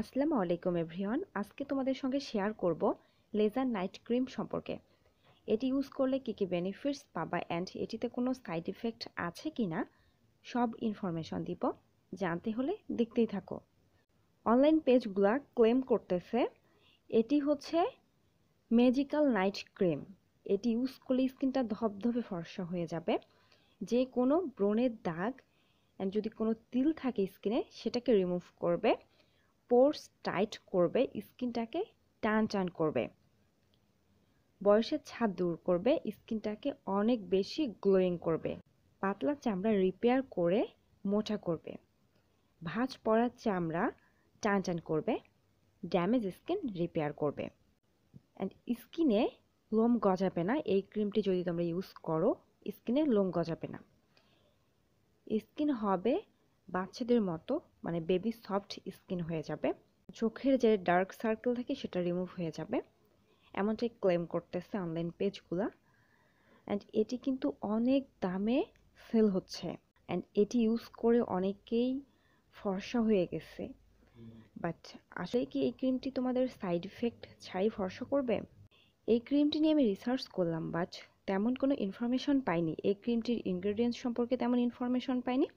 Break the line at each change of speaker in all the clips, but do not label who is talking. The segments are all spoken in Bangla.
আসসালামু আলাইকুম এভরিওয়ান আজকে তোমাদের সঙ্গে শেয়ার করব লেজার নাইট ক্রিম সম্পর্কে এটি ইউজ করলে কী কী বেনিফিটস পাবা অ্যান্ড এটিতে কোনো সাইড ইফেক্ট আছে কি না সব ইনফরমেশন দিব জানতে হলে দেখতেই থাকো অনলাইন পেজগুলা ক্লেম করতেছে এটি হচ্ছে ম্যাজিক্যাল নাইট ক্রিম এটি ইউজ করলে স্কিনটা ধপধপে ফর্সা হয়ে যাবে যে কোনো ব্রণের দাগ অ্যান্ড যদি কোনো তিল থাকে স্কিনে সেটাকে রিমুভ করবে পোর্স টাইট করবে স্কিনটাকে টান টান করবে বয়সের ছাপ দূর করবে স্কিনটাকে অনেক বেশি গ্লোয়িং করবে পাতলা চামড়া রিপেয়ার করে মোটা করবে ভাঁজ পড়া চামড়া টান টান করবে ড্যামেজ স্কিন রিপেয়ার করবে অ্যান্ড স্কিনে লোম গজাবে না এই ক্রিমটি যদি তোমরা ইউজ করো স্কিনে লোম গজাবে না স্কিন হবে বাচ্চাদের মতো মানে বেবি সফট স্কিন হয়ে যাবে চোখের যে ডার্ক সার্কেল থাকে সেটা রিমুভ হয়ে যাবে এমনটাই ক্লেম করতেছে অনলাইন পেজগুলা অ্যান্ড এটি কিন্তু অনেক দামে সেল হচ্ছে অ্যান্ড এটি ইউজ করে অনেকেই ফর্সা হয়ে গেছে বাট আসলে কি এই ক্রিমটি তোমাদের সাইড ইফেক্ট ছাড়াই ফর্সা করবে এই ক্রিমটি নিয়ে আমি রিসার্চ করলাম বাট তেমন কোনো ইনফরমেশন পাইনি এই ক্রিমটির ইনগ্রেডিয়েন্টস সম্পর্কে তেমন ইনফরমেশন পাইনি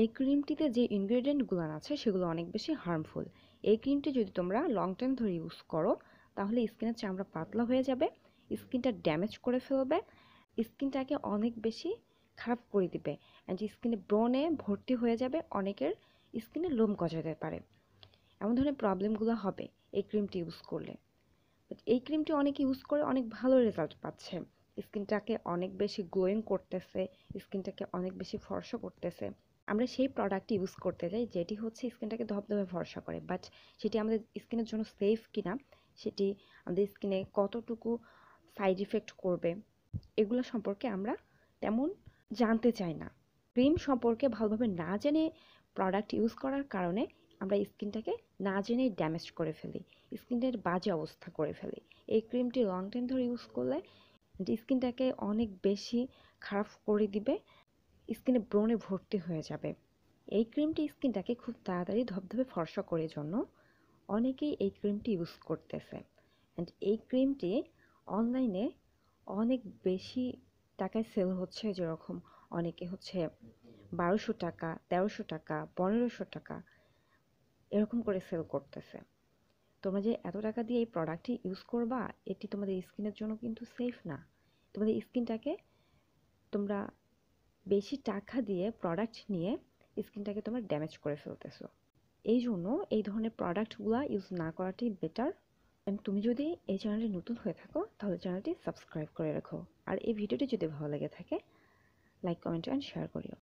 এই ক্রিমটিতে যে ইনগ্রেডিয়েন্টগুলো আছে সেগুলো অনেক বেশি হার্মফুল এই ক্রিমটি যদি তোমরা লং টাইম ধরে ইউজ করো তাহলে স্কিনের চামড়া পাতলা হয়ে যাবে স্কিনটা ড্যামেজ করে ফেলবে স্কিনটাকে অনেক বেশি খারাপ করে দিবে অ্যান্ড স্কিনে ব্রণে ভর্তি হয়ে যাবে অনেকের স্কিনে লোম গজাতে পারে এমন ধরনের প্রবলেমগুলো হবে এই ক্রিমটি ইউজ করলে এই ক্রিমটি অনেকে ইউজ করে অনেক ভালো রেজাল্ট পাচ্ছে স্কিনটাকে অনেক বেশি গ্লোয়িং করতেছে স্কিনটাকে অনেক বেশি ফর্সা করতেছে আমরা সেই প্রোডাক্ট ইউজ করতে যাই যেটি হচ্ছে স্কিনটাকে ধপধপে ভরসা করে বাট সেটি আমাদের স্কিনের জন্য সেফ কিনা সেটি আমাদের স্কিনে কতটুকু সাইড ইফেক্ট করবে এগুলো সম্পর্কে আমরা তেমন জানতে চাই না ক্রিম সম্পর্কে ভালোভাবে না জেনে প্রোডাক্ট ইউজ করার কারণে আমরা স্কিনটাকে না জেনে ড্যামেজ করে ফেলি স্কিনের বাজে অবস্থা করে ফেলি এই ক্রিমটি লং টাইম ধরে ইউজ করলে স্কিনটাকে অনেক বেশি খারাপ করে দিবে স্কিনে ব্রণে ভর্তি হয়ে যাবে এই ক্রিমটি স্কিনটাকে খুব তাড়াতাড়ি ধপধপে ফর্সা করে জন্য অনেকেই এই ক্রিমটি ইউজ করতেছে অ্যান্ড এই ক্রিমটি অনলাইনে অনেক বেশি টাকায় সেল হচ্ছে যেরকম অনেকে হচ্ছে বারোশো টাকা তেরোশো টাকা পনেরোশো টাকা এরকম করে সেল করতেছে তোমরা যে এত টাকা দিয়ে এই প্রোডাক্টটি ইউজ করবা এটি তোমাদের স্কিনের জন্য কিন্তু সেফ না তোমাদের স্কিনটাকে তোমরা বেশি টাকা দিয়ে প্রোডাক্ট নিয়ে স্কিনটাকে তোমার ড্যামেজ করে ফেলতেছো এই জন্য এই ধরনের প্রোডাক্টগুলো ইউজ না করাটাই বেটার অ্যান্ড তুমি যদি এই চ্যানেলটি নতুন হয়ে থাকো তাহলে চ্যানেলটি সাবস্ক্রাইব করে রাখো আর এই ভিডিওটি যদি ভালো লেগে থাকে লাইক কমেন্ট অ্যান্ড শেয়ার করিও